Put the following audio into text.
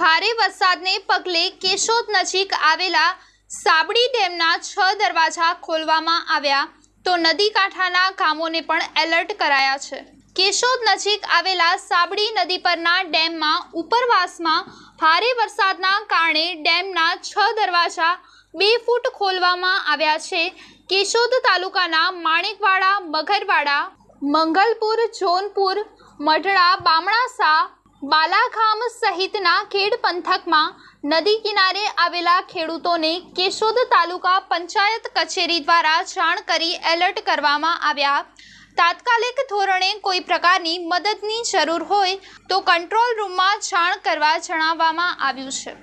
ભારે વરસાદને પગલે કેશોદ નજીક આવેલા સાબડી ડેમના છ દરવાજા ખોલવામાં આવ્યા તો નદી કાંઠાના ગામોને પણ એલર્ટ કરાયા છે કેશોદ નજીક આવેલા સાબડી નદી પરના ડેમમાં ઉપરવાસમાં ભારે વરસાદના કારણે ડેમના છ દરવાજા બે ફૂટ ખોલવામાં આવ્યા છે કેશોદ તાલુકાના માણેકવાડા મગરવાડા મંગલપુર જોનપુર મઢડા બામણાસા બાલાખામ સહિતના ખેડ પંથકમાં નદી કિનારે આવેલા ખેડૂતોને કેશોદ તાલુકા પંચાયત કચેરી દ્વારા જાણ કરી એલર્ટ કરવામાં આવ્યા તાત્કાલિક ધોરણે કોઈ પ્રકારની મદદની જરૂર હોય તો કંટ્રોલ રૂમમાં જાણ કરવા જણાવવામાં આવ્યું છે